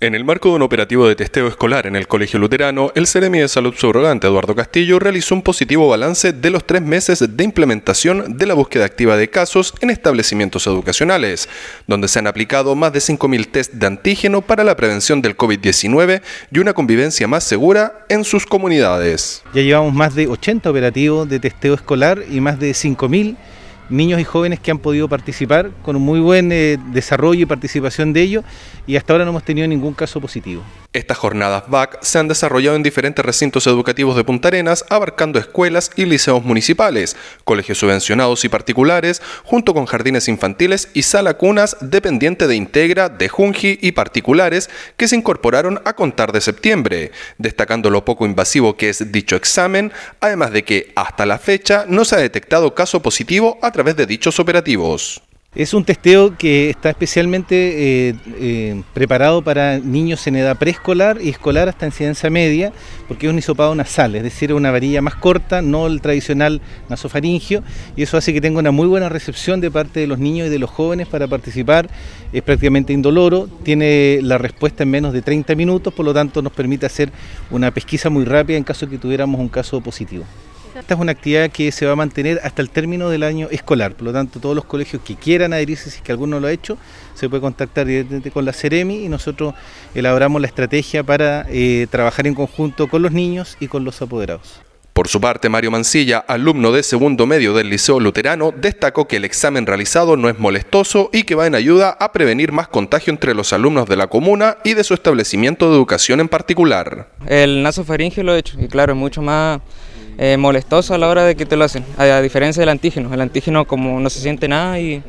En el marco de un operativo de testeo escolar en el Colegio Luterano, el seremi de Salud Subrogante Eduardo Castillo realizó un positivo balance de los tres meses de implementación de la búsqueda activa de casos en establecimientos educacionales, donde se han aplicado más de 5.000 test de antígeno para la prevención del COVID-19 y una convivencia más segura en sus comunidades. Ya llevamos más de 80 operativos de testeo escolar y más de 5.000 niños y jóvenes que han podido participar con un muy buen eh, desarrollo y participación de ellos y hasta ahora no hemos tenido ningún caso positivo. Estas jornadas BAC se han desarrollado en diferentes recintos educativos de Punta Arenas, abarcando escuelas y liceos municipales, colegios subvencionados y particulares, junto con jardines infantiles y sala cunas dependiente de Integra, de Junji y particulares que se incorporaron a contar de septiembre, destacando lo poco invasivo que es dicho examen, además de que hasta la fecha no se ha detectado caso positivo a través de dichos operativos. Es un testeo que está especialmente eh, eh, preparado para niños en edad preescolar y escolar hasta incidencia media, porque es un hisopado nasal, es decir, una varilla más corta, no el tradicional nasofaringio, y eso hace que tenga una muy buena recepción de parte de los niños y de los jóvenes para participar. Es prácticamente indoloro, tiene la respuesta en menos de 30 minutos, por lo tanto nos permite hacer una pesquisa muy rápida en caso de que tuviéramos un caso positivo. Esta es una actividad que se va a mantener hasta el término del año escolar, por lo tanto todos los colegios que quieran adherirse, si es que alguno lo ha hecho, se puede contactar directamente con la CEREMI y nosotros elaboramos la estrategia para eh, trabajar en conjunto con los niños y con los apoderados. Por su parte, Mario Mancilla, alumno de segundo medio del Liceo Luterano, destacó que el examen realizado no es molestoso y que va en ayuda a prevenir más contagio entre los alumnos de la comuna y de su establecimiento de educación en particular. El nasofaringe lo he hecho, y claro, es mucho más eh, molestoso a la hora de que te lo hacen, a, diferencia del antígeno. El antígeno como no se siente nada y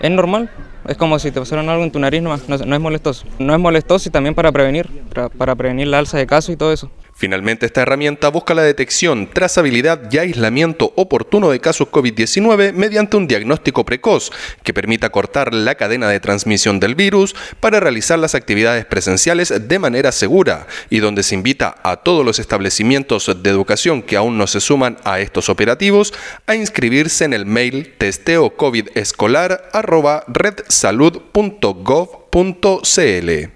es normal. Es como si te pasaran algo en tu nariz no, es molestoso. No es molestoso y también para prevenir, para, para prevenir la alza de casos y todo eso. Finalmente, esta herramienta busca la detección, trazabilidad y aislamiento oportuno de casos COVID-19 mediante un diagnóstico precoz que permita cortar la cadena de transmisión del virus para realizar las actividades presenciales de manera segura y donde se invita a todos los establecimientos de educación que aún no se suman a estos operativos a inscribirse en el mail testeocovidescolar.redsalud.gov.cl.